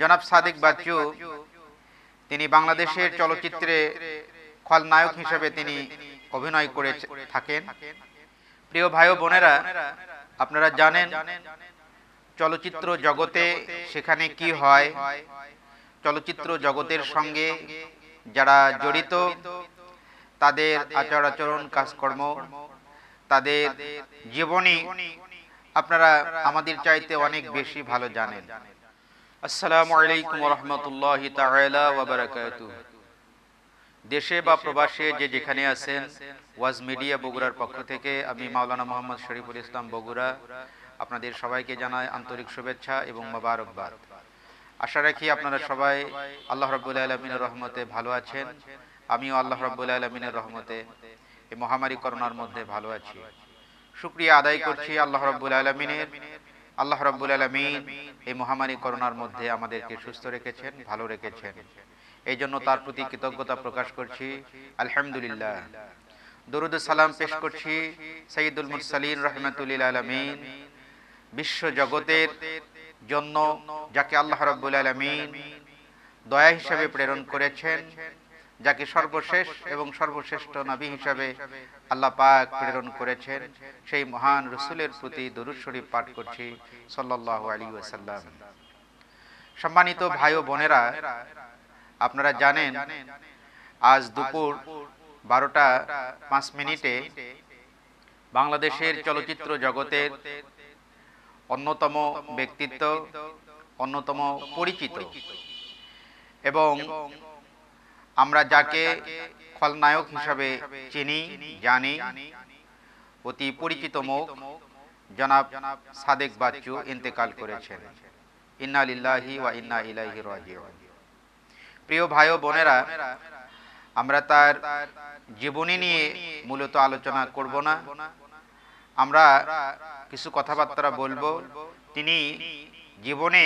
জনাব সাদিক বাচ্চু তিনি বাংলাদেশের চলচ্চিত্রে খলনায়ক হিসেবে তিনি অভিনয় করে থাকেন প্রিয় ভাই বোনেরা আপনারা জানেন চলচ্চিত্র জগতে সেখানে কি হয় চলচ্চিত্র জগতের সঙ্গে যারা জড়িত তাদের আচার আচরণ কাজকর্ম তাদের জীবনী আপনারা আমাদের চাইতে অনেক বেশি ভালো জানেন আসসালামু আলাইকুম রহমতুল্লাহ তাবারাকাত দেশে বা প্রবাসে যে যেখানে আছেন ওয়াজ মিডিয়া বগুড়ার পক্ষ থেকে আমি মাওলানা মোহাম্মদ শরীফুল ইসলাম বগুড়া আপনাদের সবাইকে জানাই আন্তরিক শুভেচ্ছা এবং মবারকবাদ আশা রাখি আপনারা সবাই আল্লাহ রব্বুল আলমিনের রহমতে ভালো আছেন আমিও আল্লাহ রব্বুল আলমিনের রহমতে এই মহামারী করোনার মধ্যে ভালো আছি শুক্রিয়া আদায় করছি আল্লাহ রব্বুল আলমিনের আল্লাহ রাব্বুল আলমিন এই মহামারী করোনার মধ্যে আমাদেরকে সুস্থ রেখেছেন ভালো রেখেছেন এই জন্য তার প্রতি কৃতজ্ঞতা প্রকাশ করছি আলহামদুলিল্লাহ দরুদ সালাম পেশ করছি সঈদুল মুসালিন রহমতুল্লিল আলমিন বিশ্ব জগতের জন্য যাকে আল্লাহ রব্বুল আলমিন দয়া হিসাবে প্রেরণ করেছেন যাকে সর্বশেষ এবং সর্বশ্রেষ্ঠ নবী হিসাবে আল্লাহ পাক প্রেরণ করেছেন সেই মহান রসুলের প্রতি দরুদ শরীফ পাঠ করছি সাল্লাহ আলী ওয়াসাল্লাম সম্মানিত ভাই ও বোনেরা আপনারা জানেন আজ দুপুর বারোটা পাঁচ মিনিটে বাংলাদেশের চলচ্চিত্র জগতের অন্যতম ব্যক্তিত্ব অন্যতম পরিচিত এবং আমরা যাকে খলনায়ক হিসাবে চিনি জানি অতি পরিচিত মুখ জনাব জনাব সাদেক বাচ্চু ইন্তেকাল করেছেন ইন্না লিল্লাহি ওয়া ইন্না ইলাইহি রাজিউন প্রিয় ভাই ও বোনেরা আমরা তার জীবনী নিয়ে মূলত আলোচনা করব না আমরা কিছু কথাবার্তা বলবো তিনি জীবনে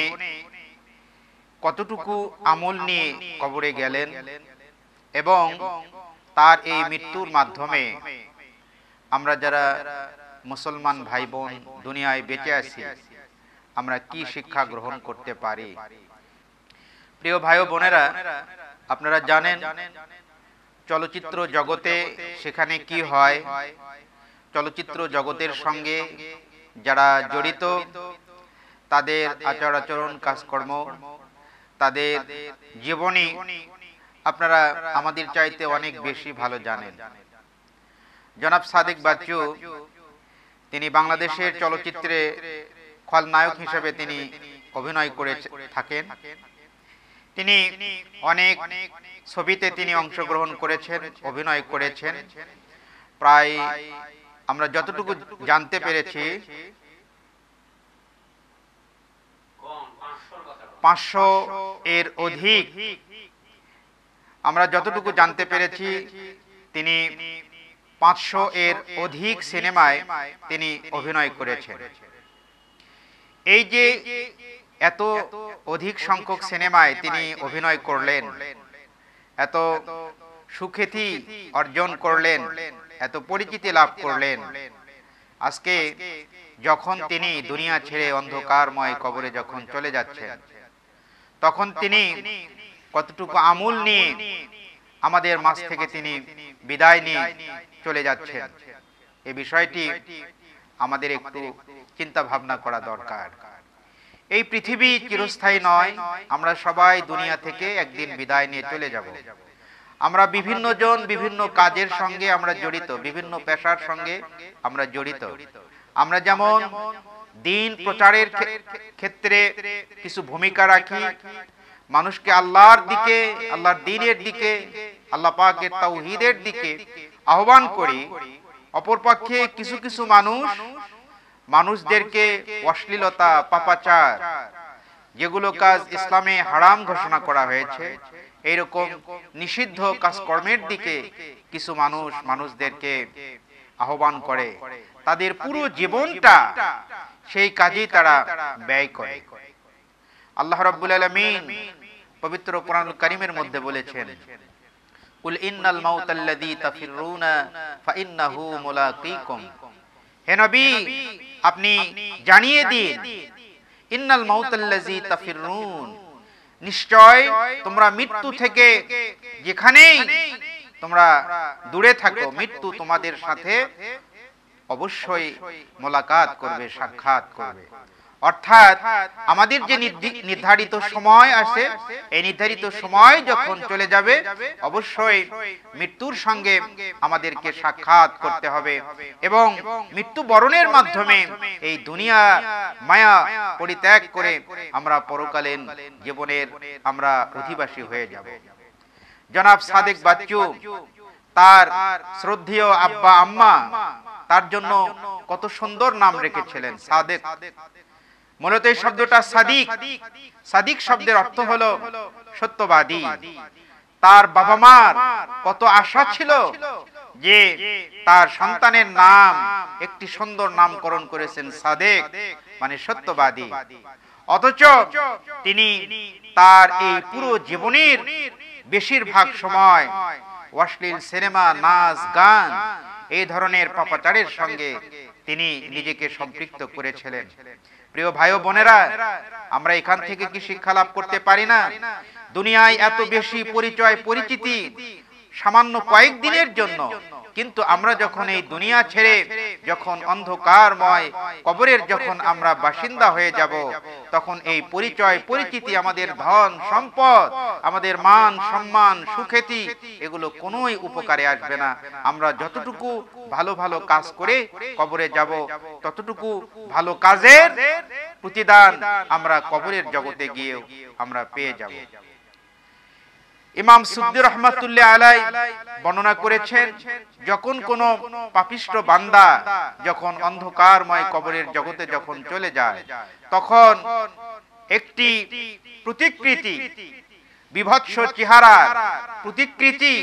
কতটুকু আমল নিয়ে কবরে গেলেন এবং তার এই মৃত্যুর মাধ্যমে আমরা যারা মুসলমান ভাই বোন দুনিয়ায় বেঁচে আছি আমরা কি শিক্ষা গ্রহণ করতে পারি প্রিয় ভাই বোনেরা আপনারা জানেন চলচ্চিত্র জগতে সেখানে কি হয় চলচ্চিত্র জগতের সঙ্গে যারা জড়িত তাদের আচার আচরণ কাজকর্ম তাদের জীবনী আপনারা আমাদের চাইতে অনেক বেশি ভালো জানেন জনাব সাদেক বাচ্চু তিনি বাংলাদেশের চলচ্চিত্রে খলনায়ক হিসেবে তিনি অভিনয় করে থাকেন তিনি অনেক ছবিতে তিনি অংশগ্রহণ করেছেন অভিনয় করেছেন প্রায় আমরা যতটুকু জানতে পেরেছি পাঁচশো এর অধিক আমরা যতটুকু জানতে পেরেছি তিনি পাঁচশো এর অধিক সিনেমায় তিনি অভিনয় করেছেন এই যে এত অধিক সংখ্যক সিনেমায় তিনি অভিনয় করলেন এত সুখ্যাতি অর্জন করলেন এত পরিচিতি লাভ করলেন আজকে যখন তিনি দুনিয়া ছেড়ে অন্ধকারময় কবরে যখন চলে যাচ্ছেন তখন তিনি কতটুকু আমুল নিয়ে আমাদের মাছ থেকে তিনি বিদায় নিয়ে চলে যাচ্ছেন এ বিষয়টি আমাদের একটু চিন্তা ভাবনা করা দরকার এই পৃথিবী চিরস্থায়ী নয় আমরা সবাই দুনিয়া থেকে একদিন বিদায় নিয়ে চলে যাব আমরা বিভিন্ন জন বিভিন্ন কাজের সঙ্গে আমরা জড়িত বিভিন্ন পেশার সঙ্গে আমরা জড়িত আমরা যেমন দিন প্রচারের ক্ষেত্রে কিছু ভূমিকা রাখি মানুষকে আল্লাহর দিকে আল্লাহর দিনের দিকে আল্লাহ পাকের তাওহিদের দিকে আহ্বান করি অপরপক্ষে কিছু কিছু মানুষ মানুষদেরকে অশ্লীলতা পাপাচার যেগুলো কাজ ইসলামে হারাম ঘোষণা করা হয়েছে এইরকম নিষিদ্ধ কাজকর্মের দিকে কিছু মানুষ মানুষদেরকে আহ্বান করে তাদের পুরো জীবনটা সেই কাজেই তারা ব্যয় করে আল্লাহ রব্বুল আলমিন পবিত্র কোরআন করিমের মধ্যে বলেছেন কুল ইন্নাল মাউতাল্লাযী তাফিরুনা ফাইন্নাহু মুলাকীকুম হে নবী আপনি জানিয়ে দিন ইন্নাল মাউতাল্লাযী তাফিরুন নিশ্চয় তোমরা মৃত্যু থেকে যেখানেই তোমরা দূরে থাকো মৃত্যু তোমাদের সাথে অবশ্যই মোলাকাত করবে সাক্ষাৎ করবে অর্থাৎ আমাদের যে নির্ধারিত সময় আছে এই নির্ধারিত সময় যখন চলে যাবে অবশ্যই মৃত্যুর সঙ্গে আমাদেরকে সাক্ষাৎ করতে হবে এবং মৃত্যু বরণের মাধ্যমে এই দুনিয়া মায়া পরিত্যাগ করে আমরা পরকালীন জীবনের আমরা অধিবাসী হয়ে যাব জনাব সাদেক বাচ্চু তার শ্রদ্ধেয় আব্বা আম্মা তার জন্য কত সুন্দর নাম রেখেছিলেন সাদেক মূলত এই শব্দটা সাদিক সাদিক শব্দের অর্থ হলো সত্যবাদী তার বাবা মার কত আশা ছিল যে তার সন্তানের নাম একটি সুন্দর নামকরণ করেছেন সাদেক মানে সত্যবাদী অথচ তিনি তার এই পুরো জীবনের বেশিরভাগ সময় অশ্লীল সিনেমা নাচ গান এই ধরনের পাপাচারের সঙ্গে তিনি নিজেকে সম্পৃক্ত করেছিলেন প্রিয় ভাই বোনেরা আমরা এখান থেকে কি শিক্ষা লাভ করতে পারি না দুনিয়ায় এত বেশি পরিচয় পরিচিতি সামান্য কয়েকদিনের জন্য কিন্তু আমরা যখন এই দুনিয়া ছেড়ে যখন অন্ধকারময় কবরের যখন আমরা বাসিন্দা হয়ে যাব তখন এই পরিচয় পরিচিতি আমাদের ধন সম্পদ আমাদের মান সম্মান সুখ্যাতি এগুলো কোনোই উপকারে আসবে না আমরা যতটুকু ভালো ভালো কাজ করে কবরে যাব ততটুকু ভালো কাজের প্রতিদান আমরা কবরের জগতে গিয়েও আমরা পেয়ে যাব ইমাম সুদ্দি রহমাতুল্লাহ আলাই বর্ণনা করেছেন যখন কোনো পাপিষ্ট বান্দা যখন অন্ধকারময় কবরের জগতে যখন চলে যায় তখন একটি প্রতিকৃতি বিভৎস চেহারা প্রতিকৃতি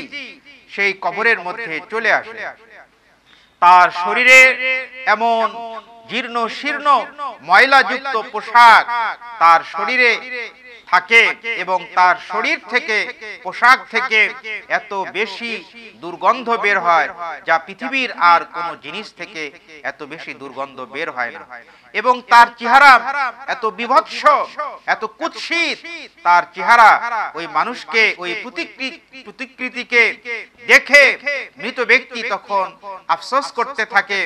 সেই কবরের মধ্যে চলে আসে তার শরীরে এমন জীর্ণ শীর্ণ ময়লাযুক্ত পোশাক তার শরীরে থাকে এবং তার শরীর থেকে পোশাক থেকে এত বেশি দুর্গন্ধ বের হয় যা পৃথিবীর আর কোন জিনিস থেকে এত বেশি দুর্গন্ধ বের হয় না এবং তার চেহারা এত বিভৎস এত কুৎসিত তার চেহারা ওই মানুষকে ওই প্রতিকৃতিকে দেখে মৃত ব্যক্তি তখন আফসোস করতে থাকে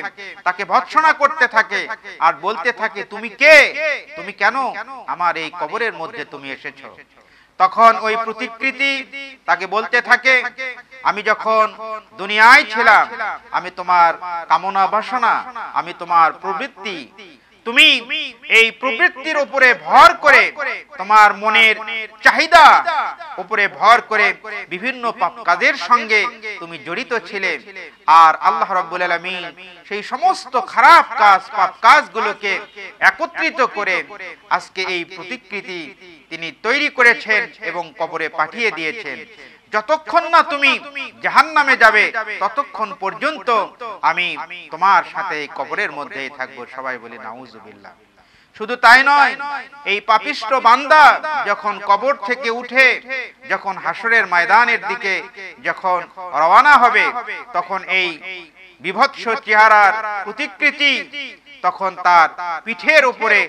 তাকে ভৎসনা করতে থাকে আর বলতে থাকে তুমি কে তুমি কেন আমার এই কবরের মধ্যে তুমি এসেছ তখন ওই প্রতিকৃতি তাকে বলতে থাকে আমি যখন দুনিয়ায় ছিলাম আমি তোমার কামনা বাসনা আমি তোমার প্রবৃত্তি তুমি এই প্রবৃত্তির উপরে ভর করে তোমার মনের চাহিদা উপরে ভর করে বিভিন্ন পাপ কাজের সঙ্গে তুমি জড়িত ছিলে আর আল্লাহ রব্বুল আলমী সেই সমস্ত খারাপ কাজ পাপ কাজগুলোকে একত্রিত করে আজকে এই প্রতিকৃতি তিনি তৈরি করেছেন এবং কবরে পাঠিয়ে দিয়েছেন যতক্ষণ না তুমি জাহান নামে যাবে ততক্ষণ পর্যন্ত আমি তোমার সাথে কবরের মধ্যেই থাকবো সবাই বলি নাউজুবিল্লা শুধু তাই নয় এই পাপিষ্ট বান্দা যখন কবর থেকে উঠে যখন হাসরের ময়দানের দিকে যখন রওনা হবে তখন এই বিভৎস চেহারার প্রতিকৃতি তখন তার পিঠের উপরে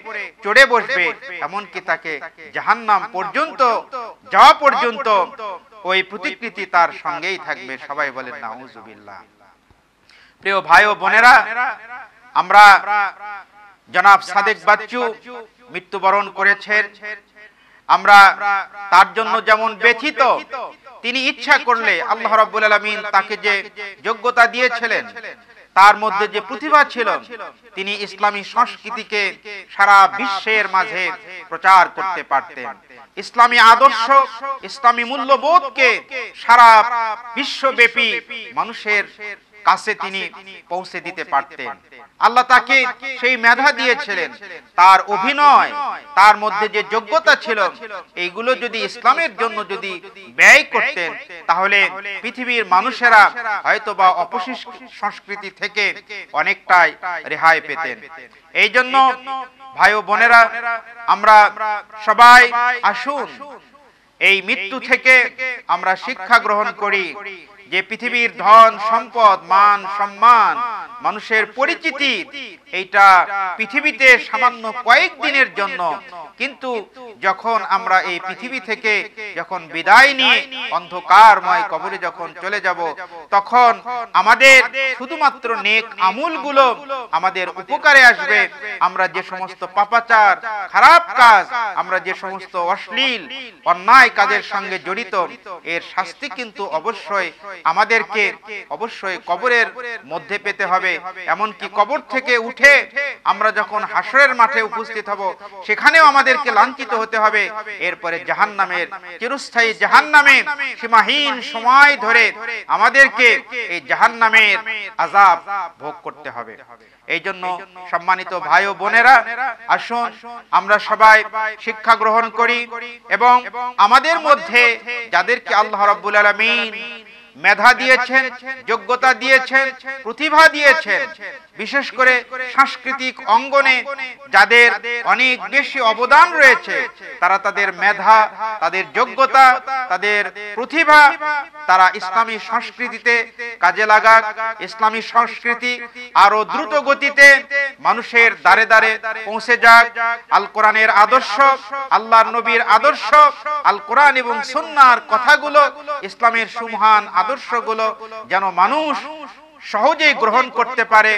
চড়ে বসবে এমনকি তাকে জাহান্নাম পর্যন্ত যাওয়া পর্যন্ত ওই প্রতিকৃতি তার সঙ্গেই থাকবে সবাই বলেন নাউজুবিল্লাহ প্রিয় ভাই ও বোনেরা আমরা জনাব সাদেক বাচ্চু মৃত্যুবরণ করেছেন আমরা তার জন্য যেমন ব্যথিত তিনি ইচ্ছা করলে আল্লাহ রাব্বুল আলামিন তাকে যে যোগ্যতা দিয়েছিলেন তার মধ্যে যে প্রতিভা ছিল তিনি ইসলামী সংস্কৃতিকে সারা বিশ্বের মাঝে প্রচার করতে পারতেন ইসলামী আদর্শ ইসলামী মূল্যবোধকে সারা বিশ্বব্যাপী মানুষের কাছে তিনি পৌঁছে দিতে পারতেন আল্লাহ তাকে সেই মেধা দিয়েছিলেন তার অভিনয় তার মধ্যে যে যোগ্যতা ছিল এইগুলো যদি ইসলামের জন্য যদি ব্যয় করতেন তাহলে পৃথিবীর মানুষেরা হয়তো বা সংস্কৃতি থেকে অনেকটাই রেহাই পেতেন এই জন্য ভাই ও বোনেরা আমরা সবাই আসুন এই মৃত্যু থেকে আমরা শিক্ষা গ্রহণ করি যে পৃথিবীর ধন সম্পদ মান সম্মান মানুষের পরিচিতি এইটা পৃথিবীতে সামান্য কয়েকদিনের জন্য কিন্তু যখন আমরা এই পৃথিবী থেকে যখন বিদায় নিয়ে অন্ধকারময় কবরে যখন চলে যাব তখন আমাদের শুধুমাত্র নেক আমুলগুলো আমাদের উপকারে আসবে আমরা যে সমস্ত পাপাচার খারাপ কাজ আমরা যে সমস্ত অশ্লীল অন্যায় কাজের সঙ্গে জড়িত এর শাস্তি কিন্তু অবশ্যই আমাদেরকে অবশ্যই কবরের মধ্যে পেতে হবে এমনকি কবর থেকে উঠে উঠে আমরা যখন হাসরের মাঠে উপস্থিত হব সেখানেও আমাদেরকে লাঞ্ছিত হতে হবে এরপরে জাহান নামের চিরস্থায়ী জাহান নামে সীমাহীন সময় ধরে আমাদেরকে এই জাহান নামের আজাব ভোগ করতে হবে এই জন্য সম্মানিত ভাই ও বোনেরা আসুন আমরা সবাই শিক্ষা গ্রহণ করি এবং আমাদের মধ্যে যাদেরকে আল্লাহ রাব্বুল আলামিন মেধা দিয়েছেন যোগ্যতা দিয়েছেন প্রতিভা দিয়েছেন বিশেষ করে সাংস্কৃতিক অঙ্গনে যাদের অনেক বেশি অবদান রয়েছে তারা তাদের মেধা তাদের যোগ্যতা তাদের প্রতিভা তারা ইসলামী সংস্কৃতিতে কাজে লাগাক ইসলামী সংস্কৃতি আরো দ্রুত গতিতে মানুষের দ্বারে দ্বারে পৌঁছে যাক আল কোরআনের আদর্শ আল্লাহর নবীর আদর্শ আল কোরআন এবং সুন্নার কথাগুলো ইসলামের সুমহান আদর্শগুলো যেন মানুষ সহজেই গ্রহণ করতে পারে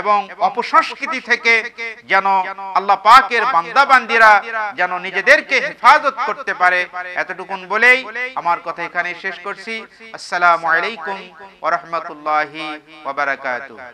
এবং অপসংস্কৃতি থেকে যেন আল্লাহ পাকের বান্দিরা যেন নিজেদেরকে হেফাজত করতে পারে এতটুকুন বলেই আমার কথা এখানে শেষ করছি আসসালামু আলাইকুম ওরহমতুল্লাহি